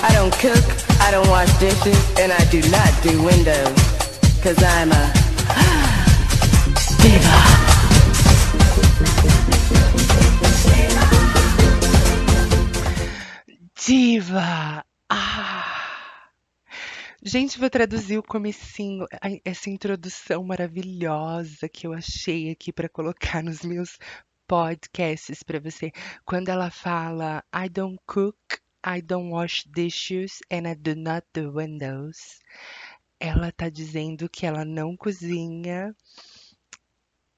I don't cook, I don't wash dishes, and I do not do windows. Cause I'm a diva. Diva! Ah! Gente, vou traduzir o comecinho, essa introdução maravilhosa que eu achei aqui para colocar nos meus podcasts para você. Quando ela fala I don't cook, I don't wash dishes and I do not do windows. Ela tá dizendo que ela não cozinha,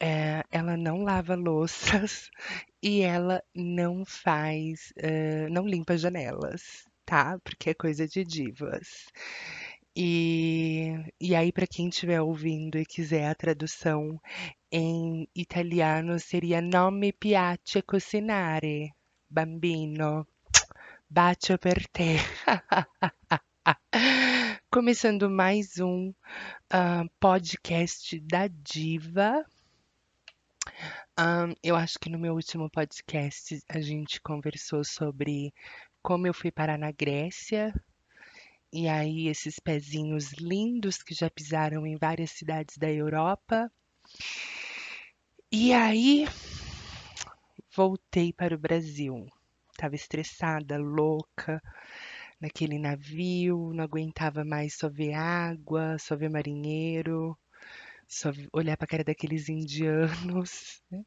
é, ela não lava louças e ela não faz, uh, não limpa janelas, tá? Porque é coisa de divas. E, e aí, para quem estiver ouvindo e quiser a tradução em italiano, seria "Non mi piace cucinare, bambino. Bacio per te. Começando mais um uh, podcast da Diva. Um, ah, eu acho que no meu último podcast a gente conversou sobre como eu fui parar na Grécia. E aí, esses pezinhos lindos que já pisaram em várias cidades da Europa. E aí, voltei para o Brasil estava estressada, louca, naquele navio, não aguentava mais só ver água, só ver marinheiro, só olhar para a cara daqueles indianos. Né?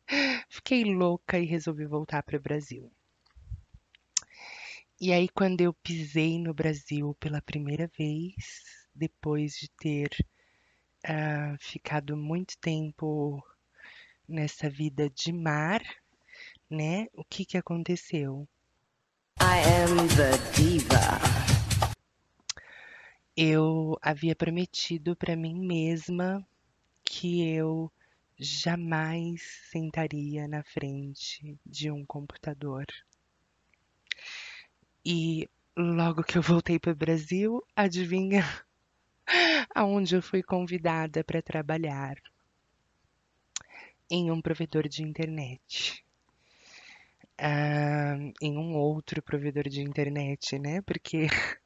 Fiquei louca e resolvi voltar para o Brasil. E aí, quando eu pisei no Brasil pela primeira vez, depois de ter uh, ficado muito tempo nessa vida de mar, né? O que que aconteceu? I am the diva. Eu havia prometido para mim mesma que eu jamais sentaria na frente de um computador. E logo que eu voltei para o Brasil, adivinha aonde eu fui convidada para trabalhar? Em um provedor de internet uh, em um outro provedor de internet, né? Porque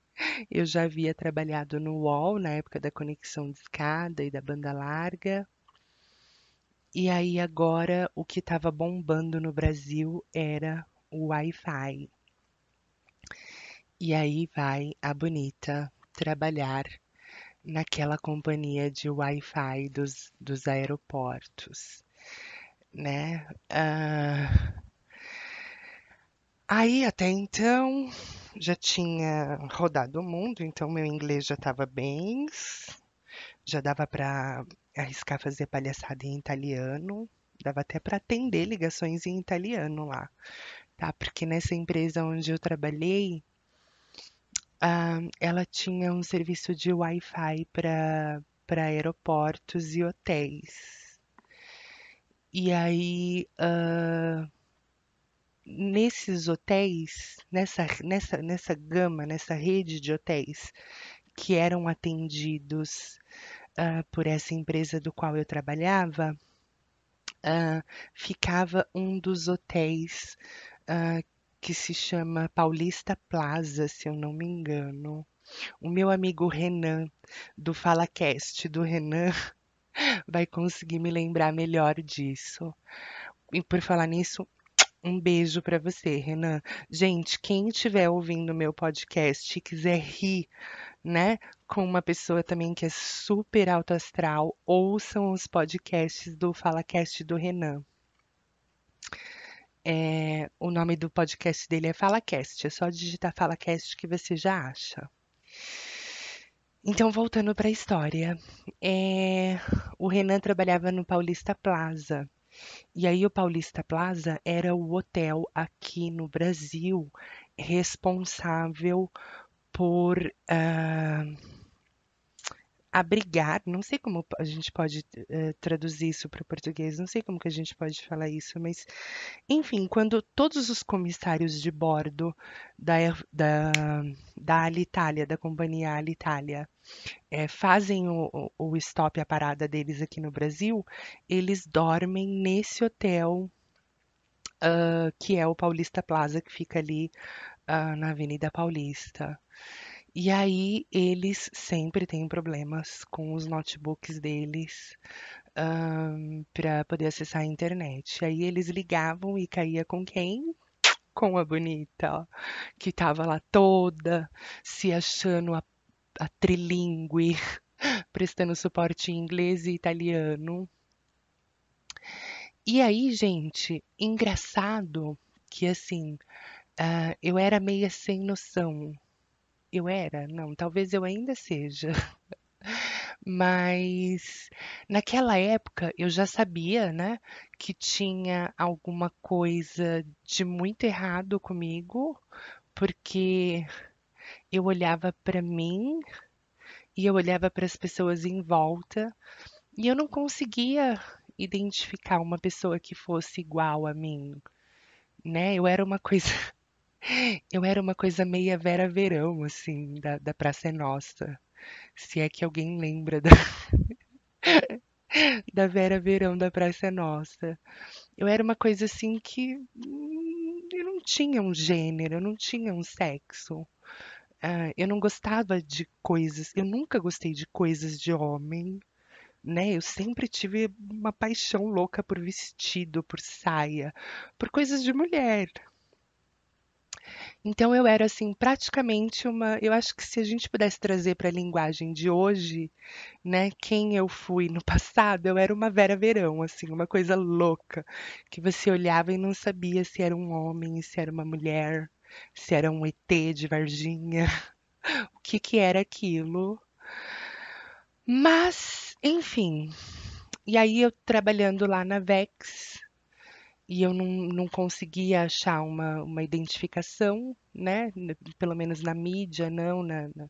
eu já havia trabalhado no UOL na época da conexão de escada e da banda larga. E aí agora o que estava bombando no Brasil era o Wi-Fi. E aí vai a bonita trabalhar naquela companhia de Wi-Fi dos, dos aeroportos, né? Uh, Aí até então já tinha rodado o mundo, então meu inglês já estava bem, já dava para arriscar fazer palhaçada em italiano, dava até para atender ligações em italiano lá, tá? Porque nessa empresa onde eu trabalhei, uh, ela tinha um serviço de Wi-Fi para para aeroportos e hotéis. E aí uh, nesses hotéis, nessa, nessa, nessa gama, nessa rede de hotéis que eram atendidos uh, por essa empresa do qual eu trabalhava, uh, ficava um dos hotéis uh, que se chama Paulista Plaza, se eu não me engano. O meu amigo Renan, do FalaCast, do Renan, vai conseguir me lembrar melhor disso. E por falar nisso, um beijo para você, Renan. Gente, quem estiver ouvindo meu podcast e quiser rir, né, com uma pessoa também que é super alto astral, ouçam os podcasts do FalaCast do Renan. É, o nome do podcast dele é FalaCast. É só digitar FalaCast que você já acha. Então, voltando para a história, é, o Renan trabalhava no Paulista Plaza e aí o Paulista Plaza era o hotel aqui no Brasil responsável por uh, abrigar, não sei como a gente pode uh, traduzir isso para o português, não sei como que a gente pode falar isso, mas enfim, quando todos os comissários de bordo da, da, da Alitalia, da companhia Alitalia, é, fazem o, o stop, a parada deles aqui no Brasil, eles dormem nesse hotel Uh, que é o Paulista Plaza, que fica ali uh, na Avenida Paulista. E aí eles sempre têm problemas com os notebooks deles um, ah, para poder acessar a internet. Aí eles ligavam e caía com quem? Com a bonita, ó, que estava lá toda se achando a a trilingue, prestando suporte em inglês e italiano. E aí, gente, engraçado que assim, uh, eu era meio sem noção. Eu era? Não, talvez eu ainda seja. Mas naquela época eu já sabia, né, que tinha alguma coisa de muito errado comigo, porque eu olhava para mim e eu olhava para as pessoas em volta e eu não conseguia identificar uma pessoa que fosse igual a mim, né? Eu era uma coisa eu era uma coisa meia Vera Verão, assim, da, da Praça é Nossa. Se é que alguém lembra da, da Vera Verão da Praça é Nossa. Eu era uma coisa assim que hum, eu não tinha um gênero, eu não tinha um sexo. Uh, eu não gostava de coisas, eu nunca gostei de coisas de homem, né? Eu sempre tive uma paixão louca por vestido, por saia, por coisas de mulher. Então eu era assim praticamente uma, eu acho que se a gente pudesse trazer para a linguagem de hoje, né, quem eu fui no passado, eu era uma Vera Verão, assim, uma coisa louca, que você olhava e não sabia se era um homem, se era uma mulher, se era um ET de Varginha, o que, que era aquilo. Mas, enfim. E aí eu trabalhando lá na Vex e eu não, não conseguia achar uma, uma identificação, né? Pelo menos na mídia, não, na, na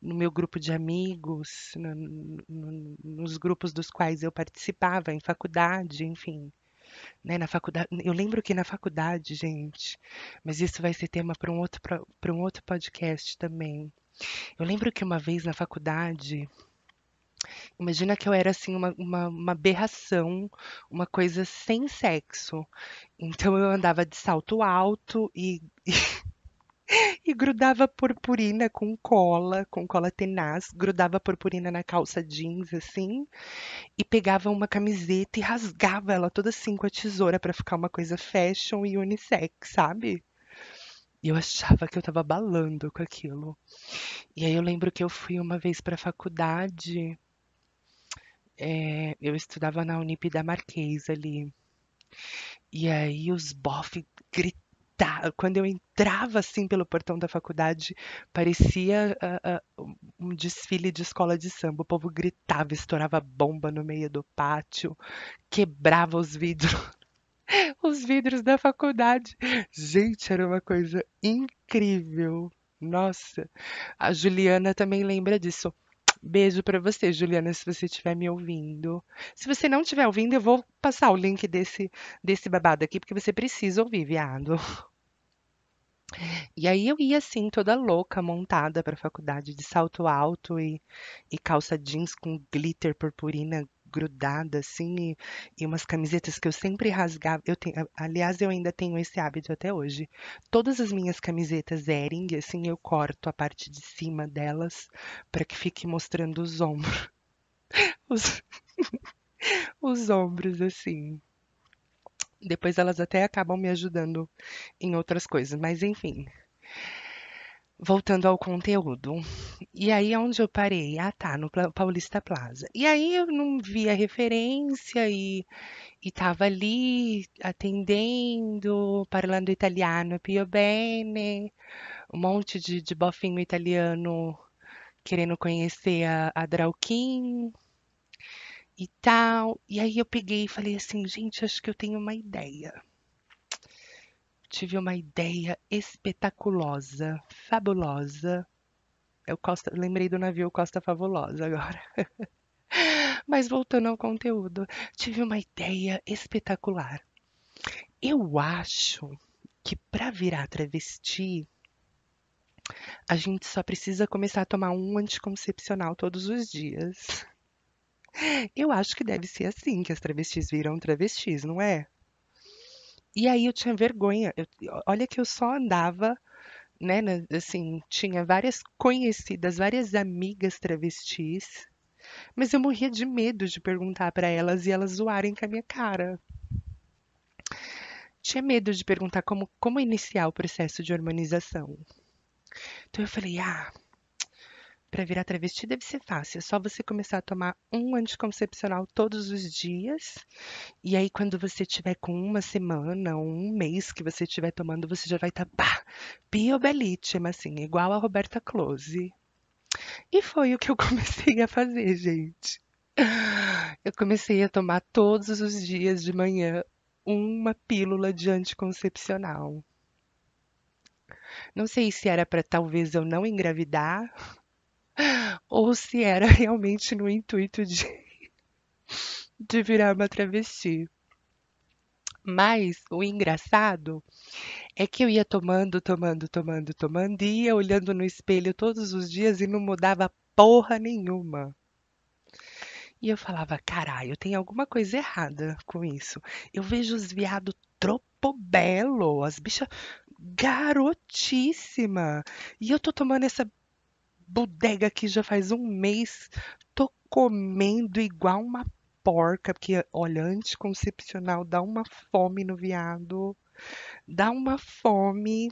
no meu grupo de amigos, no, nos grupos dos quais eu participava, em faculdade, enfim. Né, na faculdade, eu lembro que na faculdade, gente, mas isso vai ser tema para um outro para um outro podcast também. Eu lembro que uma vez na faculdade, imagina que eu era assim uma, uma, uma aberração, uma coisa sem sexo. Então eu andava de salto alto e, e e grudava purpurina com cola, com cola tenaz, grudava purpurina na calça jeans, assim, e pegava uma camiseta e rasgava ela toda assim com a tesoura para ficar uma coisa fashion e unissex, sabe? E eu achava que eu tava balando com aquilo. E aí eu lembro que eu fui uma vez para a faculdade, é, eu estudava na Unip da Marquês ali. E aí os bofs gritavam Tá, quando eu entrava assim pelo portão da faculdade, parecia uh, uh, um desfile de escola de samba. O povo gritava, estourava bomba no meio do pátio, quebrava os vidros. os vidros da faculdade. Gente, era uma coisa incrível. Nossa, a Juliana também lembra disso. Beijo para você, Juliana, se você estiver me ouvindo. Se você não estiver ouvindo, eu vou passar o link desse, desse babado aqui, porque você precisa ouvir, viado. E aí eu ia assim, toda louca, montada para a faculdade de salto alto e, e calça jeans com glitter purpurina grudada assim e, e umas camisetas que eu sempre rasgava. Eu tenho, aliás, eu ainda tenho esse hábito até hoje. Todas as minhas camisetas Ering, assim, eu corto a parte de cima delas para que fique mostrando os ombros. Os, os ombros assim. Depois elas até acabam me ajudando em outras coisas, mas enfim, voltando ao conteúdo. E aí é onde eu parei. Ah, tá, no Paulista Plaza. E aí eu não vi a referência e estava ali atendendo, falando italiano pio bene, um monte de, de bofinho italiano querendo conhecer a, a Drauquim e tal. E aí eu peguei e falei assim, gente, acho que eu tenho uma ideia tive uma ideia espetaculosa, fabulosa. Eu Costa, lembrei do navio Costa Fabulosa agora. Mas voltando ao conteúdo, tive uma ideia espetacular. Eu acho que para virar travesti, a gente só precisa começar a tomar um anticoncepcional todos os dias. Eu acho que deve ser assim que as travestis viram travestis, não é? E aí eu tinha vergonha. Eu, olha que eu só andava, né? Assim, tinha várias conhecidas, várias amigas travestis, mas eu morria de medo de perguntar para elas e elas zoarem com a minha cara. Tinha medo de perguntar como, como iniciar o processo de hormonização. Então eu falei, ah, para virar travesti deve ser fácil. É só você começar a tomar um anticoncepcional todos os dias. E aí, quando você tiver com uma semana, um mês que você estiver tomando, você já vai estar tá, pá, biobelítima, assim, igual a Roberta Close. E foi o que eu comecei a fazer, gente. Eu comecei a tomar todos os dias de manhã uma pílula de anticoncepcional. Não sei se era para talvez eu não engravidar ou se era realmente no intuito de, de virar uma travesti. Mas o engraçado é que eu ia tomando, tomando, tomando, tomando, e ia olhando no espelho todos os dias e não mudava porra nenhuma. E eu falava, caralho, tem alguma coisa errada com isso. Eu vejo os viados tropo belo, as bichas garotíssima. E eu tô tomando essa bodega aqui já faz um mês. Tô comendo igual uma porca, porque olha, anticoncepcional dá uma fome no viado. Dá uma fome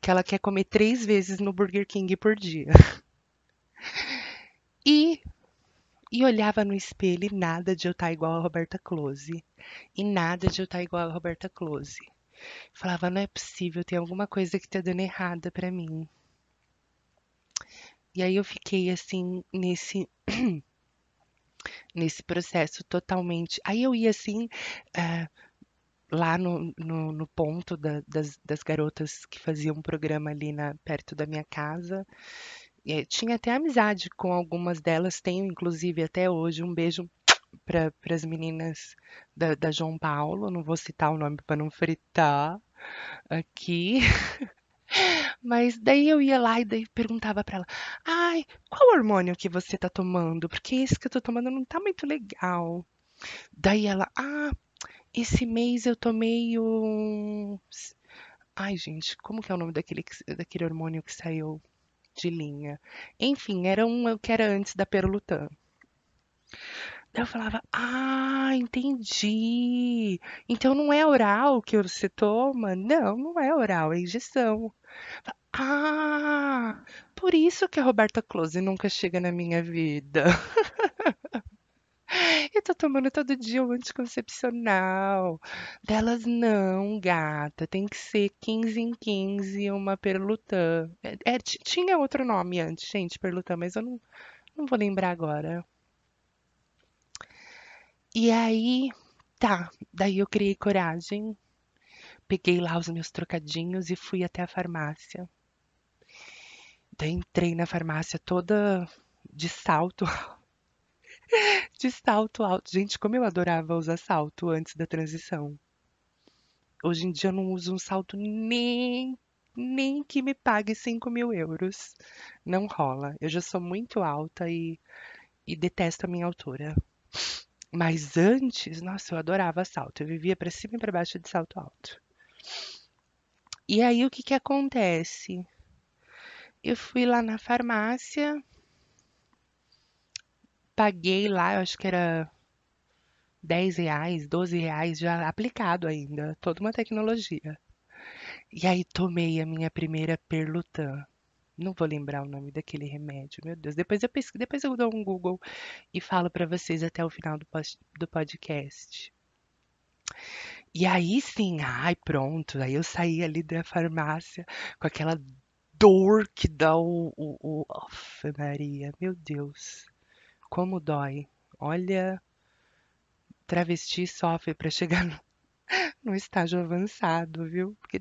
que ela quer comer três vezes no Burger King por dia. E, e olhava no espelho e nada de eu estar tá igual a Roberta Close. E nada de eu estar tá igual a Roberta Close. Falava, não é possível, tem alguma coisa que tá dando errada para mim. E aí eu fiquei assim nesse nesse processo totalmente. Aí eu ia assim eh, lá no, no, no ponto da, das, das, garotas que faziam um programa ali na, perto da minha casa. E tinha até amizade com algumas delas, tenho inclusive até hoje um beijo para as meninas da, da João Paulo, não vou citar o nome para não fritar aqui, Mas daí eu ia lá e daí perguntava para ela: "Ai, qual hormônio que você tá tomando? Porque esse que eu tô tomando não tá muito legal". Daí ela: "Ah, esse mês eu tomei um Ai, gente, como que é o nome daquele daquele hormônio que saiu de linha? Enfim, era um que era antes da Perlutan. Daí eu falava, ah, entendi. Então não é oral que você toma? Não, não é oral, é injeção. Ah, por isso que a Roberta Close nunca chega na minha vida. Eu tô tomando todo dia um anticoncepcional. Delas, não, gata. Tem que ser 15 em 15 uma perlutã. É, é, tinha outro nome antes, gente, perlutã, mas eu não, não vou lembrar agora. E aí, tá. Daí eu criei coragem, peguei lá os meus trocadinhos e fui até a farmácia. Daí entrei na farmácia toda de salto de salto alto. Gente, como eu adorava usar salto antes da transição. Hoje em dia eu não uso um salto nem, nem que me pague 5 mil euros. Não rola. Eu já sou muito alta e, e detesto a minha altura. Mas antes, nossa, eu adorava salto. Eu vivia para cima e para baixo de salto alto. E aí o que que acontece? Eu fui lá na farmácia, paguei lá, eu acho que era 10 reais, 12 reais já aplicado ainda, toda uma tecnologia. E aí tomei a minha primeira perlutan. Não vou lembrar o nome daquele remédio, meu Deus. Depois eu pesquiso, depois eu dou um Google e falo para vocês até o final do, do podcast. E aí sim, ai pronto, aí eu saí ali da farmácia com aquela dor que dá o, o, o of, Maria, meu Deus, como dói. Olha, travesti sofre para chegar no, no estágio avançado, viu? Porque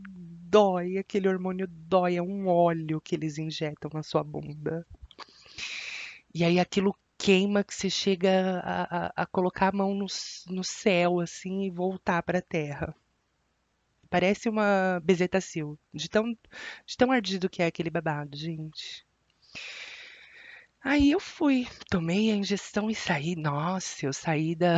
dói, aquele hormônio dói, é um óleo que eles injetam na sua bunda. E aí aquilo queima que você chega a, a, a colocar a mão no, no céu, assim, e voltar para a terra. Parece uma bezetacil, de tão, de tão ardido que é aquele babado, gente. Aí eu fui, tomei a injeção e saí. Nossa, eu saí da,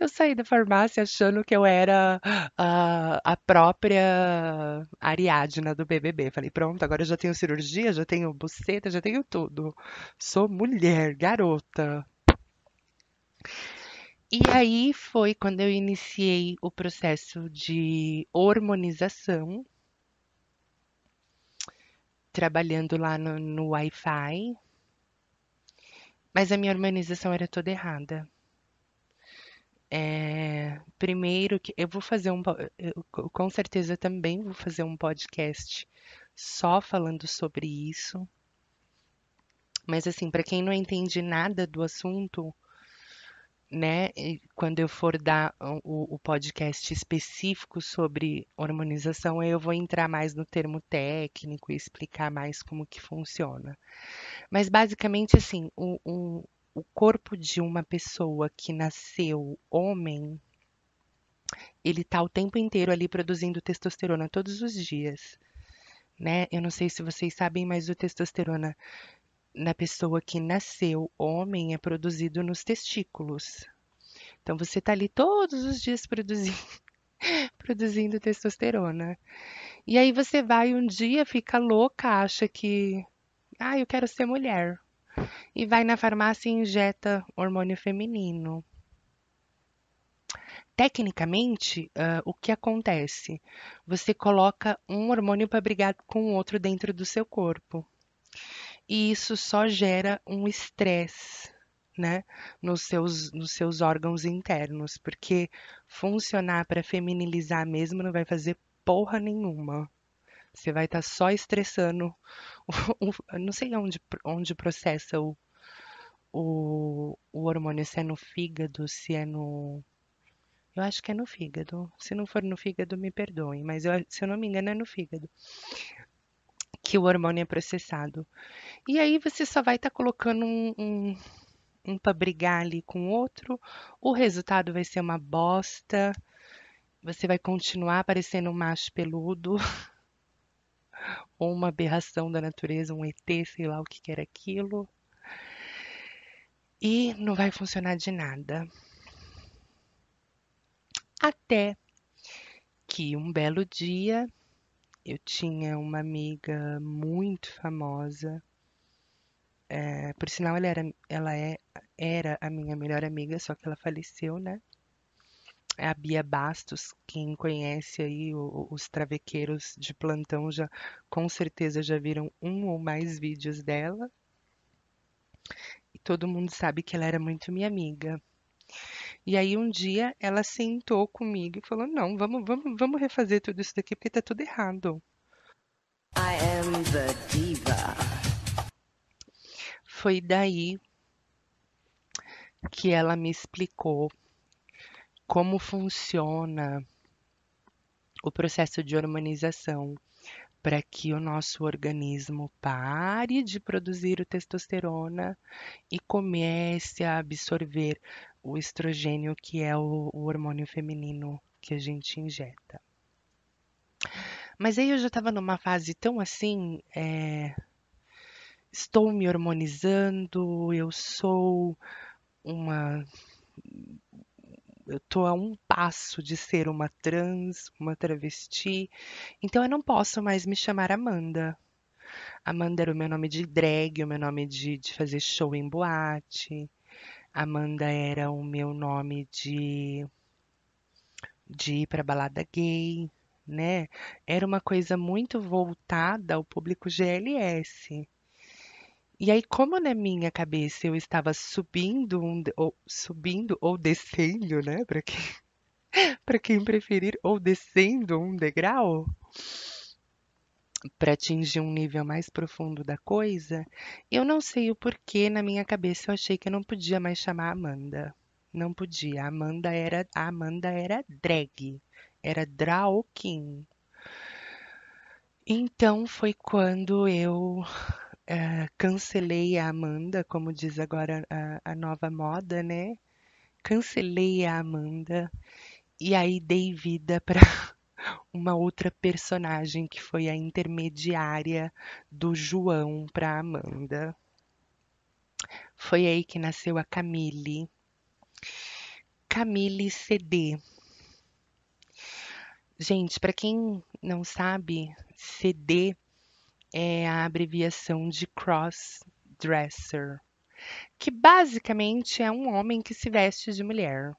eu saí da farmácia achando que eu era a própria Ariadna do BBB. Falei, pronto, agora eu já tenho cirurgia, já tenho buceta, já tenho tudo. Sou mulher, garota. E aí foi quando eu iniciei o processo de hormonização, trabalhando lá no, no Wi-Fi. Mas a minha hormonização era toda errada. É, primeiro que eu vou fazer um, eu, com certeza também vou fazer um podcast só falando sobre isso. Mas assim, para quem não entende nada do assunto, né, quando eu for dar o, o podcast específico sobre hormonização, eu vou entrar mais no termo técnico e explicar mais como que funciona. Mas basicamente assim, o, o o corpo de uma pessoa que nasceu homem, ele tá o tempo inteiro ali produzindo testosterona todos os dias, né? Eu não sei se vocês sabem, mas o testosterona na pessoa que nasceu homem é produzido nos testículos. Então você tá ali todos os dias produzindo produzindo testosterona. E aí você vai um dia fica louca, acha que ah, eu quero ser mulher e vai na farmácia e injeta hormônio feminino. Tecnicamente, uh, o que acontece? Você coloca um hormônio para brigar com o outro dentro do seu corpo. E isso só gera um estresse né, nos, seus, nos seus órgãos internos, porque funcionar para feminilizar mesmo não vai fazer porra nenhuma. Você vai estar tá só estressando. O, o, não sei onde, onde processa o, o, o hormônio, se é no fígado, se é no. Eu acho que é no fígado. Se não for no fígado, me perdoem, mas eu, se eu não me engano, é no fígado que o hormônio é processado. E aí você só vai estar tá colocando um, um, um para brigar ali com o outro, o resultado vai ser uma bosta, você vai continuar parecendo um macho peludo. ou uma aberração da natureza, um ET, sei lá o que, que era aquilo. E não vai funcionar de nada. Até que um belo dia eu tinha uma amiga muito famosa. É, por sinal, ela, era, ela é, era a minha melhor amiga, só que ela faleceu, né? é a Bia Bastos, quem conhece aí os travequeiros de plantão já com certeza já viram um ou mais vídeos dela. E todo mundo sabe que ela era muito minha amiga. E aí um dia ela sentou comigo e falou: "Não, vamos, vamos, vamos refazer tudo isso daqui porque tá tudo errado". I am the diva. Foi daí que ela me explicou como funciona o processo de hormonização para que o nosso organismo pare de produzir o testosterona e comece a absorver o estrogênio, que é o, o hormônio feminino que a gente injeta. Mas aí eu já estava numa fase tão assim. É, estou me hormonizando, eu sou uma eu tô a um passo de ser uma trans, uma travesti, então eu não posso mais me chamar Amanda. Amanda era o meu nome de drag, o meu nome de, de fazer show em boate. Amanda era o meu nome de, de ir para balada gay, né? Era uma coisa muito voltada ao público GLS. E aí, como na minha cabeça eu estava subindo um, ou, subindo ou descendo, né? Para quem, para quem preferir, ou descendo um degrau para atingir um nível mais profundo da coisa, eu não sei o porquê na minha cabeça eu achei que eu não podia mais chamar Amanda. Não podia. A Amanda era a Amanda era drag, era draw king. Então foi quando eu uh, cancelei a Amanda, como diz agora a, a nova moda, né? Cancelei a Amanda e aí dei vida para uma outra personagem que foi a intermediária do João para Amanda. Foi aí que nasceu a Camille. Camille CD. Gente, para quem não sabe, CD é a abreviação de cross-dresser, que basicamente é um homem que se veste de mulher.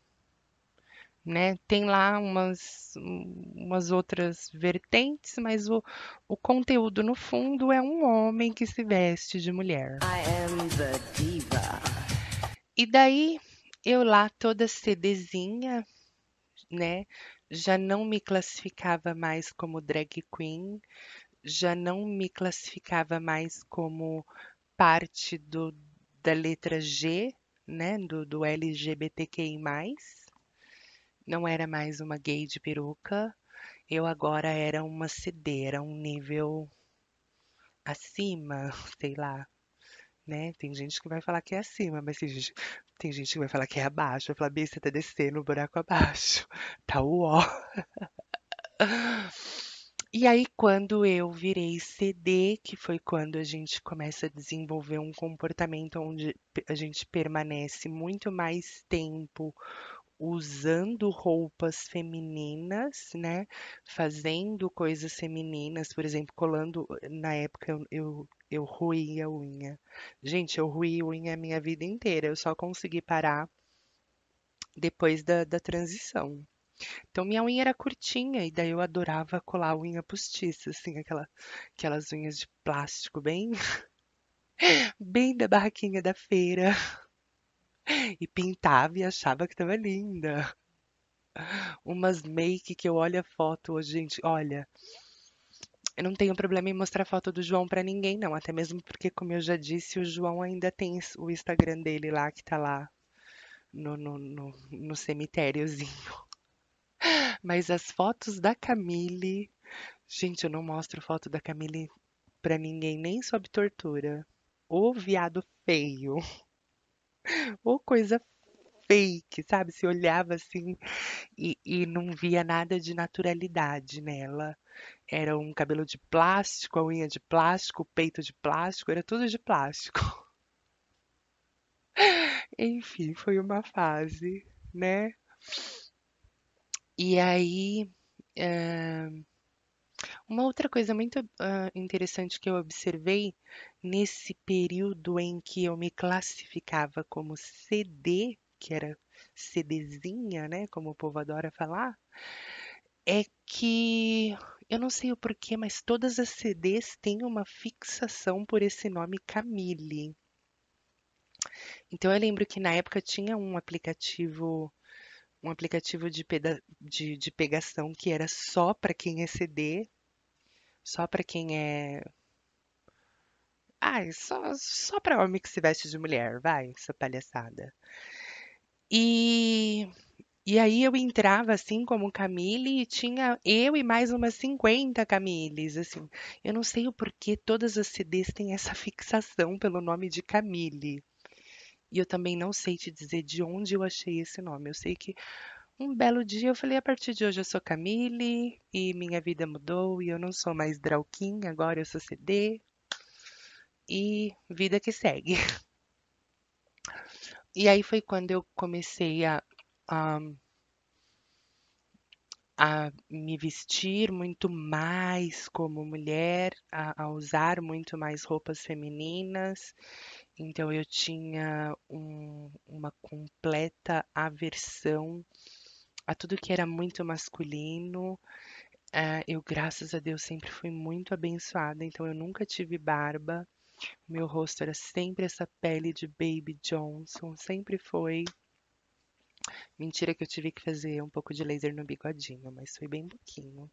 Né? Tem lá umas, umas outras vertentes, mas o, o conteúdo no fundo é um homem que se veste de mulher. E daí eu lá toda CDzinha, né? Já não me classificava mais como drag queen, já não me classificava mais como parte do, da letra G, né, do, do LGBTQI+. Não era mais uma gay de peruca, eu agora era uma CD, era um nível acima, sei lá, né? Tem gente que vai falar que é acima, mas tem gente, tem gente que vai falar que é abaixo. Vai falar, Bia, você tá descendo o buraco abaixo. Tá uó. E aí, quando eu virei CD, que foi quando a gente começa a desenvolver um comportamento onde a gente permanece muito mais tempo usando roupas femininas, né? Fazendo coisas femininas, por exemplo, colando. Na época eu, eu, eu ruí a unha. Gente, eu ruí a unha a minha vida inteira. Eu só consegui parar depois da, da transição. Então minha unha era curtinha e daí eu adorava colar a unha postiça, assim, aquela, aquelas unhas de plástico bem bem da barraquinha da feira. E pintava e achava que tava linda. Umas make que eu olho a foto hoje, gente, olha, eu não tenho problema em mostrar foto do João para ninguém, não. Até mesmo porque, como eu já disse, o João ainda tem o Instagram dele lá, que tá lá no, no, no, no cemitériozinho. Mas as fotos da Camille gente, eu não mostro foto da Camille pra ninguém, nem sob tortura. Ô viado feio. Ô coisa fake, sabe? Se olhava assim e, e não via nada de naturalidade nela. Era um cabelo de plástico, a unha de plástico, o peito de plástico, era tudo de plástico. Enfim, foi uma fase, né? E aí, eh, uma outra coisa muito, interessante que eu observei nesse período em que eu me classificava como CD, que era CDzinha, né, como o povo adora falar, é que eu não sei o porquê, mas todas as CDs têm uma fixação por esse nome Camille. Então eu lembro que na época tinha um aplicativo um aplicativo de, de, de pegação que era só para quem é CD, só para quem é. Ai, só, só para homem que se veste de mulher, vai, essa palhaçada. E, e aí eu entrava assim como Camille e tinha eu e mais umas 50 Camilles assim. Eu não sei o porquê todas as CDs têm essa fixação pelo nome de Camille. E eu também não sei te dizer de onde eu achei esse nome. Eu sei que um belo dia eu falei: a partir de hoje eu sou Camille e minha vida mudou e eu não sou mais Drauquim, agora eu sou CD. E vida que segue. E aí foi quando eu comecei a, a, a me vestir muito mais como mulher, a, a usar muito mais roupas femininas então eu tinha um, uma completa aversão a tudo que era muito masculino. Uh, eu, graças a Deus, sempre fui muito abençoada, então eu nunca tive barba. Meu rosto era sempre essa pele de Baby Johnson, sempre foi. Mentira que eu tive que fazer um pouco de laser no bigodinho, mas foi bem pouquinho.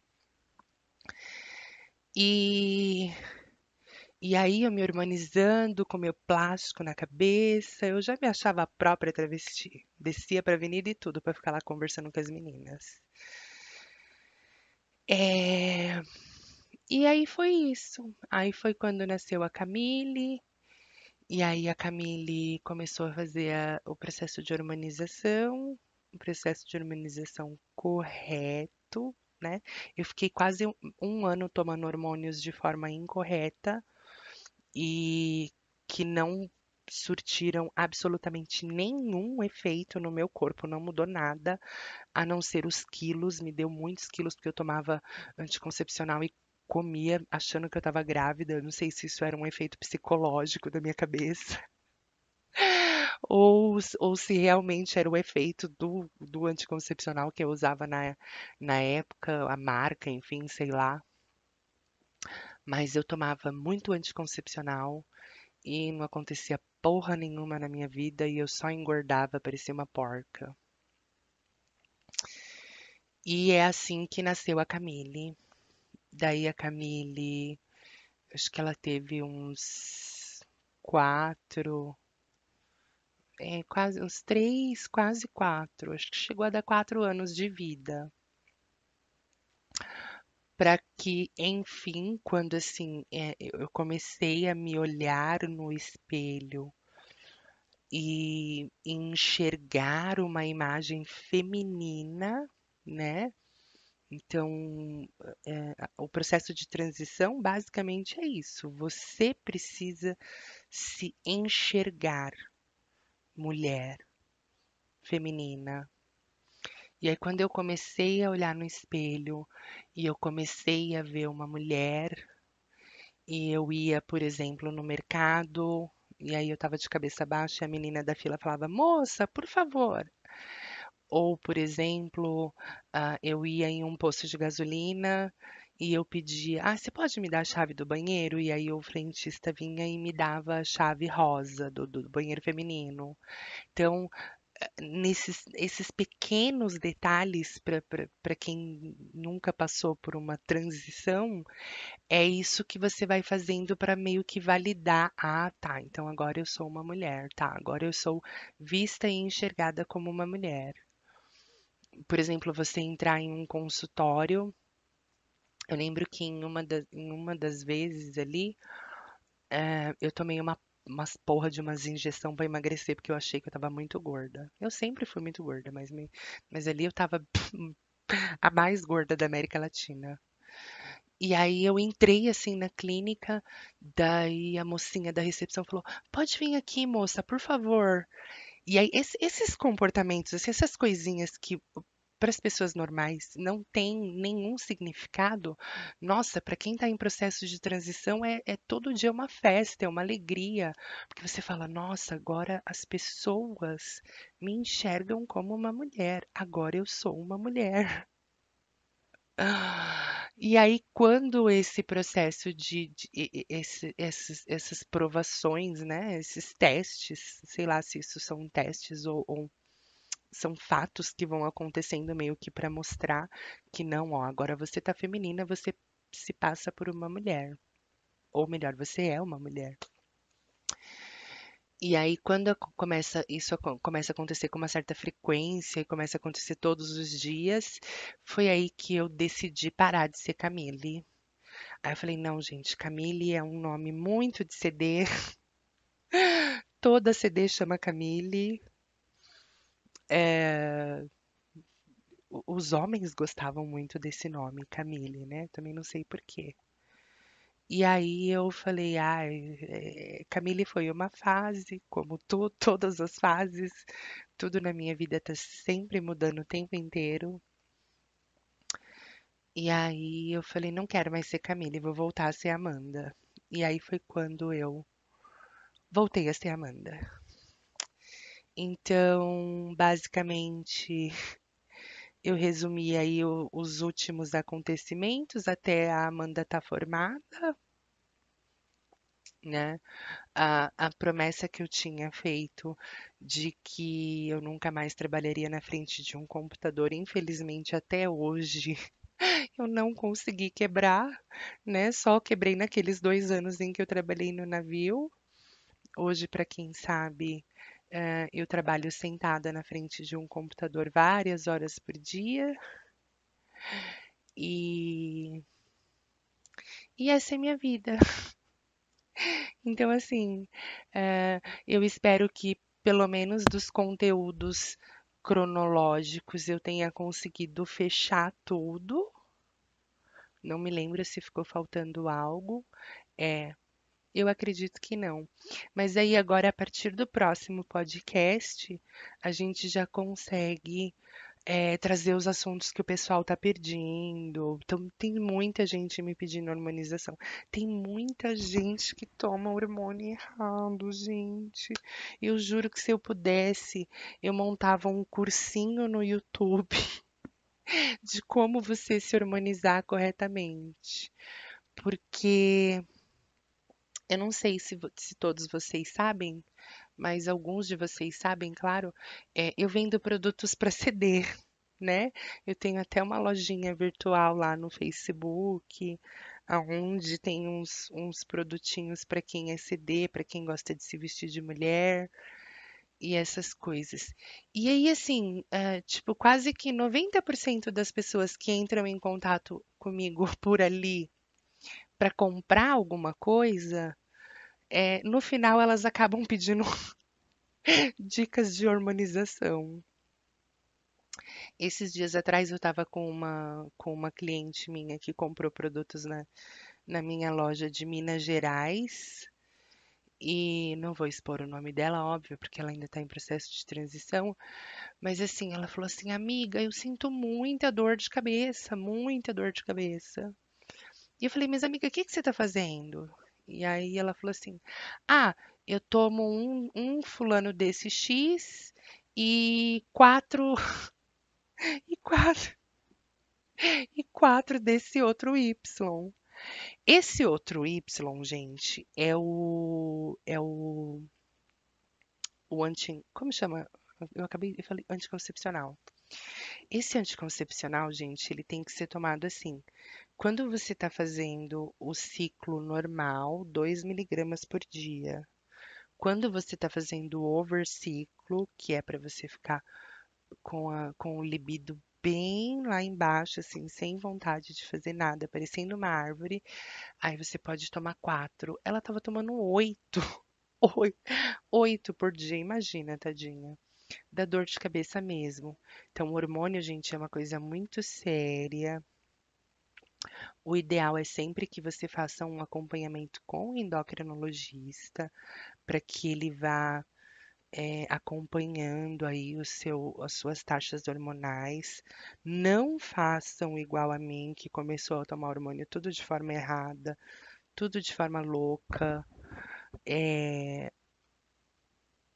E e aí eu me harmonizando com meu plástico na cabeça, eu já me achava a própria travesti. Descia para avenida e tudo para ficar lá conversando com as meninas. É... E aí foi isso. Aí foi quando nasceu a Camille. E aí a Camille começou a fazer a, o processo de harmonização, o processo de harmonização correto, né? Eu fiquei quase um, um ano tomando hormônios de forma incorreta, e que não surtiram absolutamente nenhum efeito no meu corpo, não mudou nada, a não ser os quilos, me deu muitos quilos porque eu tomava anticoncepcional e comia achando que eu estava grávida, eu não sei se isso era um efeito psicológico da minha cabeça. Ou, ou se realmente era o efeito do, do anticoncepcional que eu usava na, na época, a marca, enfim, sei lá mas eu tomava muito anticoncepcional e não acontecia porra nenhuma na minha vida e eu só engordava, parecia uma porca. E é assim que nasceu a Camille. Daí a Camille, acho que ela teve uns quatro, é, quase uns três, quase quatro, acho que chegou a dar quatro anos de vida para que, enfim, quando assim é, eu comecei a me olhar no espelho e enxergar uma imagem feminina, né? Então, é, o processo de transição basicamente é isso. Você precisa se enxergar mulher, feminina, e aí, quando eu comecei a olhar no espelho e eu comecei a ver uma mulher, e eu ia, por exemplo, no mercado, e aí eu tava de cabeça baixa e a menina da fila falava: Moça, por favor. Ou, por exemplo, uh, eu ia em um posto de gasolina e eu pedia: Ah, você pode me dar a chave do banheiro? E aí o frentista vinha e me dava a chave rosa do, do banheiro feminino. Então, nesses esses pequenos detalhes para quem nunca passou por uma transição, é isso que você vai fazendo para meio que validar, ah, tá, então agora eu sou uma mulher, tá, agora eu sou vista e enxergada como uma mulher. Por exemplo, você entrar em um consultório, eu lembro que em uma, das em uma das vezes ali, eh, eu tomei uma umas porra de umas injeção para emagrecer, porque eu achei que eu tava muito gorda. Eu sempre fui muito gorda, mas, me, mas ali eu tava a mais gorda da América Latina. E aí eu entrei assim na clínica, daí a mocinha da recepção falou: "Pode vir aqui, moça, por favor". E aí esses comportamentos, assim, essas coisinhas que para as pessoas normais não tem nenhum significado, nossa, para quem está em processo de transição é, é, todo dia uma festa, é uma alegria, porque você fala, nossa, agora as pessoas me enxergam como uma mulher, agora eu sou uma mulher. E aí, quando esse processo de, de, de esse, essas provações, né, esses testes, sei lá se isso são testes ou, ou são fatos que vão acontecendo meio que para mostrar que não, ó, agora você tá feminina, você se passa por uma mulher. Ou melhor, você é uma mulher. E aí, quando começa isso começa a acontecer com uma certa frequência e começa a acontecer todos os dias, foi aí que eu decidi parar de ser Camille. Aí eu falei, não, gente, Camille é um nome muito de CD. Toda CD chama Camille. É, os homens gostavam muito desse nome, Camille, né? Também não sei porquê. E aí eu falei, ah, Camille foi uma fase, como tu, todas as fases, tudo na minha vida está sempre mudando o tempo inteiro. E aí eu falei, não quero mais ser Camille, vou voltar a ser Amanda. E aí foi quando eu voltei a ser Amanda. Então, basicamente, eu resumi aí o, os últimos acontecimentos até a Amanda estar tá formada, né? A, a promessa que eu tinha feito de que eu nunca mais trabalharia na frente de um computador, infelizmente até hoje eu não consegui quebrar, né? Só quebrei naqueles dois anos em que eu trabalhei no navio. Hoje, para quem sabe, Uh, eu trabalho sentada na frente de um computador várias horas por dia. E, e essa é minha vida. Então, assim, uh, eu espero que, pelo menos dos conteúdos cronológicos, eu tenha conseguido fechar tudo. Não me lembro se ficou faltando algo. É, eu acredito que não. Mas aí agora, a partir do próximo podcast, a gente já consegue é, trazer os assuntos que o pessoal está perdendo. Então, tem muita gente me pedindo hormonização. Tem muita gente que toma hormônio errado, gente. Eu juro que se eu pudesse, eu montava um cursinho no YouTube de como você se hormonizar corretamente. Porque eu não sei se, se, todos vocês sabem, mas alguns de vocês sabem, claro. É, eu vendo produtos para CD, né? Eu tenho até uma lojinha virtual lá no Facebook, onde tem uns, uns produtinhos para quem é CD, para quem gosta de se vestir de mulher e essas coisas. E aí, assim, é, tipo, quase que 90% das pessoas que entram em contato comigo por ali para comprar alguma coisa é, no final, elas acabam pedindo dicas de harmonização. Esses dias atrás eu estava com uma, com uma cliente minha que comprou produtos na, na minha loja de Minas Gerais. E não vou expor o nome dela, óbvio, porque ela ainda está em processo de transição. Mas assim, ela falou assim: Amiga, eu sinto muita dor de cabeça, muita dor de cabeça. E eu falei: Mas amiga, o que, que você está fazendo? E aí ela falou assim: Ah, eu tomo um, um fulano desse X e quatro. e quatro. E quatro desse outro Y. Esse outro Y, gente, é o. É o. O anti. Como chama? Eu acabei. Eu falei anticoncepcional. Esse anticoncepcional, gente, ele tem que ser tomado assim, quando você está fazendo o ciclo normal, 2 miligramas por dia. Quando você está fazendo o overciclo, que é para você ficar com, a, com o libido bem lá embaixo, assim, sem vontade de fazer nada, parecendo uma árvore, aí você pode tomar quatro. Ela estava tomando oito. Oito por dia, imagina, tadinha. Da dor de cabeça mesmo. Então, o hormônio, gente, é uma coisa muito séria. O ideal é sempre que você faça um acompanhamento com o endocrinologista, para que ele vá é, acompanhando aí o seu, as suas taxas hormonais. Não façam igual a mim, que começou a tomar hormônio tudo de forma errada, tudo de forma louca. É,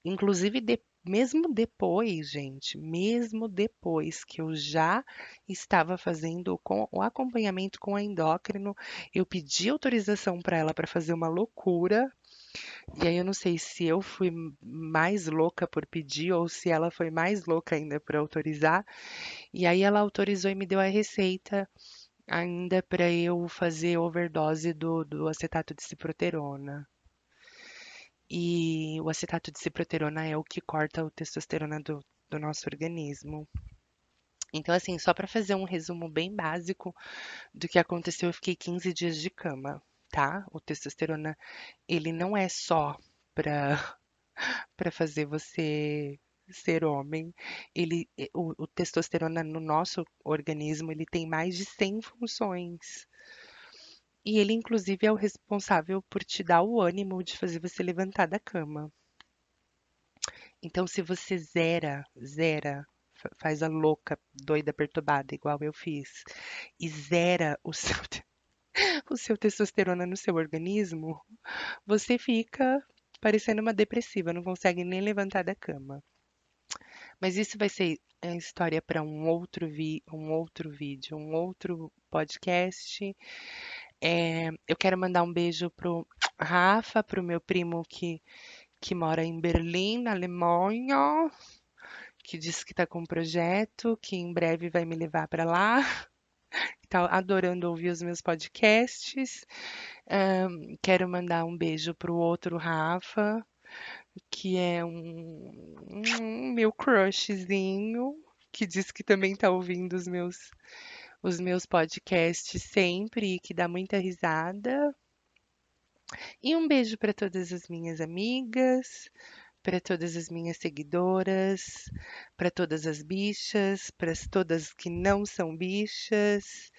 inclusive depois mesmo depois, gente, mesmo depois que eu já estava fazendo com, o acompanhamento com a endócrino, eu pedi autorização para ela para fazer uma loucura. E aí eu não sei se eu fui mais louca por pedir ou se ela foi mais louca ainda por autorizar. E aí ela autorizou e me deu a receita ainda para eu fazer overdose do, do acetato de ciproterona. E o acetato de ciproterona é o que corta o testosterona do, do nosso organismo. Então, assim, só para fazer um resumo bem básico do que aconteceu, eu fiquei 15 dias de cama, tá? O testosterona, ele não é só para para fazer você ser homem. Ele, o, o testosterona no nosso organismo, ele tem mais de 100 funções. E ele, inclusive, é o responsável por te dar o ânimo de fazer você levantar da cama. Então, se você zera, zera, faz a louca, doida, perturbada, igual eu fiz, e zera o seu, o seu testosterona no seu organismo, você fica parecendo uma depressiva, não consegue nem levantar da cama. Mas isso vai ser a história para um outro vi, um outro vídeo, um outro podcast. É, eu quero mandar um beijo pro Rafa, pro meu primo que, que mora em Berlim, na Alemanha, que disse que está com um projeto, que em breve vai me levar para lá. Está adorando ouvir os meus podcasts. Um, quero mandar um beijo pro outro Rafa, que é um, um meu crushzinho, que diz que também está ouvindo os meus os meus podcasts sempre, que dá muita risada. E um beijo para todas as minhas amigas, para todas as minhas seguidoras, para todas as bichas, para todas que não são bichas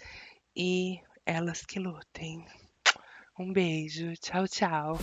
e elas que lutem. Um beijo, tchau, tchau.